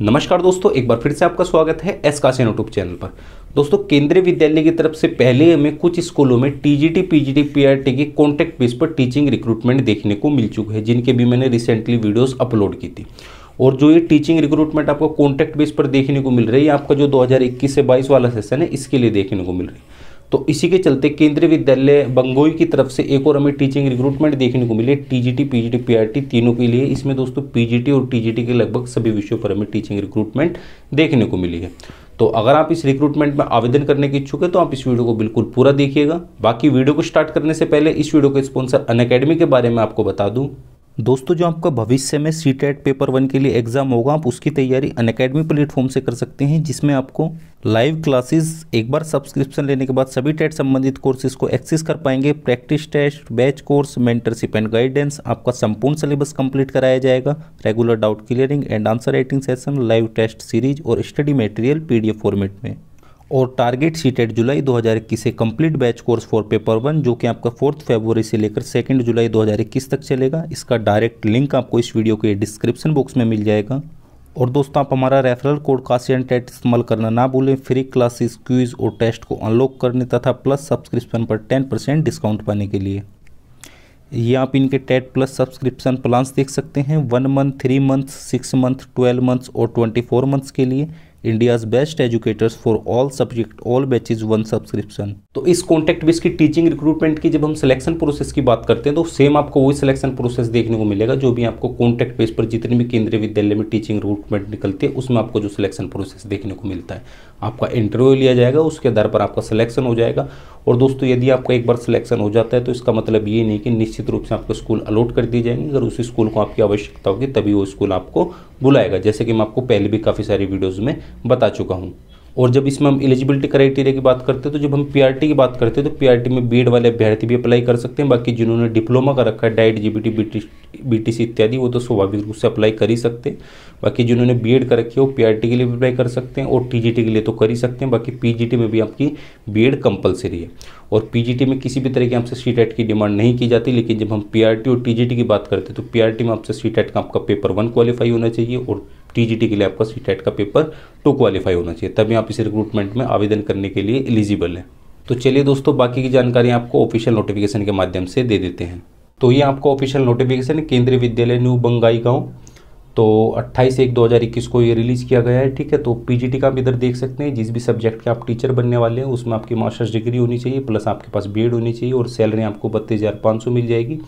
नमस्कार दोस्तों एक बार फिर से आपका स्वागत है एस कासिन यूट्यूब चैनल पर दोस्तों केंद्रीय विद्यालय की तरफ से पहले हमें कुछ स्कूलों में टीजीटी पीजीटी पीआरटी के कॉन्टैक्ट बेस पर टीचिंग रिक्रूटमेंट देखने को मिल चुके हैं जिनके भी मैंने रिसेंटली वीडियोस अपलोड की थी और जो ये टीचिंग रिक्रूटमेंट आपको कॉन्टैक्ट बेस पर देखने को मिल रही है आपका जो दो से बाईस वाला सेशन है इसके लिए देखने को मिल रही है तो इसी के चलते केंद्रीय विद्यालय बंगोई की तरफ से एक और हमें टीचिंग रिक्रूटमेंट देखने को मिले टीजीटी पीजीटी पीआरटी तीनों के लिए इसमें दोस्तों पीजीटी और टीजीटी के लगभग सभी विषयों पर हमें टीचिंग रिक्रूटमेंट देखने को मिली है तो अगर आप इस रिक्रूटमेंट में आवेदन करने के इच्छुक है तो आप इस वीडियो को बिल्कुल पूरा देखिएगा बाकी वीडियो को स्टार्ट करने से पहले इस वीडियो के स्पॉन्सर अन के बारे में आपको बता दूँ दोस्तों जो आपका भविष्य में सी टेट पेपर वन के लिए एग्जाम होगा आप उसकी तैयारी अन अकेडमी प्लेटफॉर्म से कर सकते हैं जिसमें आपको लाइव क्लासेस एक बार सब्सक्रिप्शन लेने के बाद सभी टेट संबंधित कोर्सेज को एक्सेस कर पाएंगे practice test batch course mentorship and guidance आपका संपूर्ण सिलेबस कंप्लीट कराया जाएगा regular doubt clearing and answer writing session live test series और स्टडी मटेरियल पीडीएफ फॉर्मेट में और टारगेट सीटेड जुलाई 2021 से complete batch course for paper one जो कि आपका फोर्थ फरवरी से लेकर सेकेंड जुलाई 2021 तक चलेगा इसका डायरेक्ट लिंक आपको इस वीडियो के डिस्क्रिप्शन बॉक्स में मिल जाएगा और दोस्तों आप हमारा referral code Kashi and TET इस्तेमाल करना ना भूलें फ्री क्लासेस क्यूज और टेस्ट को अनलॉक करने तथा प्लस सब्सक्रिप्शन पर टेन परसेंट डिस्काउंट पाने के लिए ये आप इनके टेट प्लस सब्सक्रिप्शन प्लान्स देख सकते हैं one month three month six month twelve months और ट्वेंटी फोर मंथ्स के लिए India's best educators for all subject all batches one subscription तो इस कॉन्टैक्ट बेस की टीचिंग रिक्रूटमेंट की जब हम सिलेक्शन प्रोसेस की बात करते हैं तो सेम आपको वही सिलेक्शन प्रोसेस देखने को मिलेगा जो भी आपको कॉन्टैक्ट बेस पर जितने भी केंद्रीय विद्यालय में टीचिंग रिक्रूटमेंट निकलती है उसमें आपको जो सिलेक्शन प्रोसेस देखने को मिलता है आपका इंटरव्यू लिया जाएगा उसके आधार पर आपका सिलेक्शन हो जाएगा और दोस्तों यदि आपका एक बार सिलेक्शन हो जाता है तो इसका मतलब ये नहीं कि निश्चित रूप से आपको स्कूल अलॉट कर दी जाएंगे अगर उस स्कूल को आपकी आवश्यकता होगी तभी वो स्कूल आपको बुलाएगा जैसे कि मैं आपको पहले भी काफ़ी सारी वीडियोज़ में बता चुका हूँ और जब इसमें हम एलिजिबिलिटी क्राइटेरिया की बात करते हैं तो जब हम पी की बात करते हैं तो पी में बी वाले अभ्यर्थी भी अप्लाई कर सकते हैं बाकी जिन्होंने डिप्लोमा कर रखा है डाइट जी बी टी इत्यादि वो तो स्वाभाविक रूप से अप्लाई कर ही सकते हैं बाकी जिन्होंने एड कर रखी है वो पी के लिए अप्लाई कर सकते हैं और टी के लिए तो कर ही सकते हैं बाकी पी में भी आपकी बी एड है और पीजीटी में किसी भी तरह की आपसे सी की डिमांड नहीं की जाती लेकिन जब हम पीआरटी और टीजीटी की बात करते हैं तो पीआरटी में आपसे सी का आपका पेपर वन क्वालिफाई होना चाहिए और टीजीटी के लिए आपका सी का पेपर टू क्वालिफाई होना चाहिए तभी आप इस रिक्रूटमेंट में आवेदन करने के लिए एलिजिबल हैं तो चलिए दोस्तों बाकी की जानकारी आपको ऑफिशियल नोटिफिकेशन के माध्यम से दे देते हैं तो ये आपका ऑफिशियल नोटिफिकेशन केंद्रीय विद्यालय न्यू बंगाई गाँव तो 28 एक 2021 को ये रिलीज़ किया गया है ठीक है तो पीजीटी का आप इधर देख सकते हैं जिस भी सब्जेक्ट के आप टीचर बनने वाले हैं उसमें आपकी मास्टर्स डिग्री होनी चाहिए प्लस आपके पास बी होनी चाहिए और सैलरी आपको बत्तीस हज़ार पाँच सौ मिल जाएगी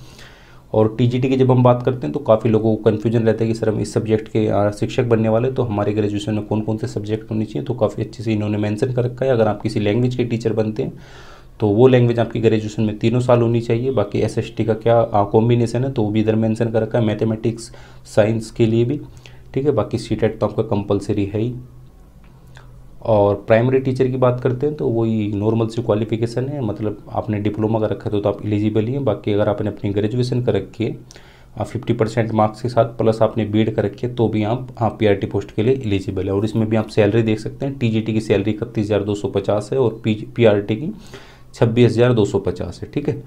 और टीजीटी की जब हम बात करते हैं तो काफ़ी लोगों को कन्फ्यूजन रहता है कि सर हम इस सब्जेक्ट के शिक्षक बनने वाले तो हमारे ग्रेजुएशन में कौन कौन से सब्जेक्ट होने चाहिए तो काफ़ी अच्छे से इन्होंने मेंशन कर रखा है अगर आप किसी लैंग्वेज के टीचर बनते हैं तो वो लैंग्वेज आपकी ग्रेजुएशन में तीनों साल होनी चाहिए बाकी एस का क्या कॉम्बिनेशन है तो वो भी इधर मैंसन कर रखा है मैथेमेटिक्स साइंस के लिए भी ठीक है बाकी सी e तो आपका कंपलसरी है ही और प्राइमरी टीचर की बात करते हैं तो वही नॉर्मल सी क्वालिफिकेशन है मतलब आपने डिप्लोमा कर रखा है तो, तो आप एलिजिबल ही हैं बाकी अगर आपने अपनी ग्रेजुएशन कर रखी है फिफ्टी परसेंट मार्क्स के साथ प्लस आपने बीड कर रखी है तो भी आप आप पी पोस्ट e के लिए एलिजिबल है और इसमें भी आप सैलरी देख सकते हैं टी की सैलरी इकतीस है और पी e की छब्बीस हज़ार दो सौ पचास है ठीक है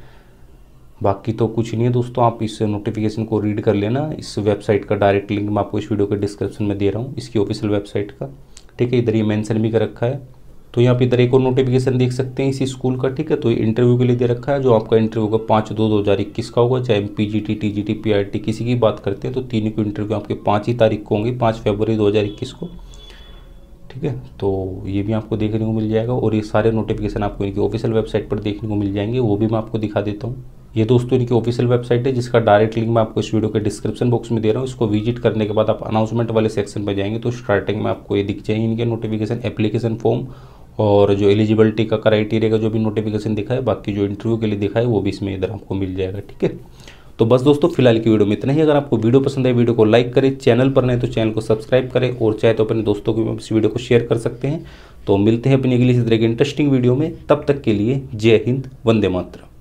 बाकी तो कुछ नहीं है दोस्तों आप इस नोटिफिकेशन को रीड कर लेना इस वेबसाइट का डायरेक्ट लिंक मैं आपको इस वीडियो के डिस्क्रिप्शन में दे रहा हूँ इसकी ऑफिशियल वेबसाइट का ठीक है इधर ये मेंशन भी कर रखा है तो यहाँ पे इधर एक और नोटिफिकेशन देख सकते हैं इसी स्कूल का ठीक है तो इंटरव्यू के लिए दे रखा है जो आपका इंटरव्यू होगा पाँच दो दो हज़ार इक्कीस का होगा चाहे P G T T G T P I T किसी की बात करते हैं तो तीनों के इंटरव्यू आपके पाँच ही तारीख को होंगे पाँच फरवरी दो हज़ार इक्कीस को ठीक है तो ये भी आपको देखने को मिल जाएगा और ये सारे नोटिफिकेशन आपको इनकी ऑफिशियल वेबसाइट पर देखने को मिल जाएंगे वो भी मैं आपको दिखा देता हूँ ये दोस्तों इनकी ऑफिशियल वेबसाइट है जिसका डायरेक्ट लिंक मैं आपको इस वीडियो के डिस्क्रिप्शन बॉक्स में दे रहा हूँ इसको विजिट करने के बाद आप अनाउंसमेंट वाले सेक्शन पर जाएंगे तो स्टार्टिंग में आपको ये दिख जाएंगे इनके नोटिफिकेशन एप्लीकेशन फॉर्म और जो एलिजिबिलिटी का क्राइटेरिया का जो भी नोटिफिकेशन दिखा है बाकी जो इंटरव्यू के लिए दिखा है वो भी इसमें इधर आपको मिल जाएगा ठीक है तो बस दोस्तों फिलहाल की वीडियो में इतना ही अगर आपको वीडियो पसंद है वीडियो को लाइक करें चैनल पर नहीं तो चैनल को सब्सक्राइब करें और चाहे तो अपने दोस्तों को इस वीडियो को शेयर कर सकते हैं तो मिलते हैं अपनी अगली इस तरह की इंटरेस्टिंग वीडियो में तब तक के लिए जय हिंद वंदे मातरम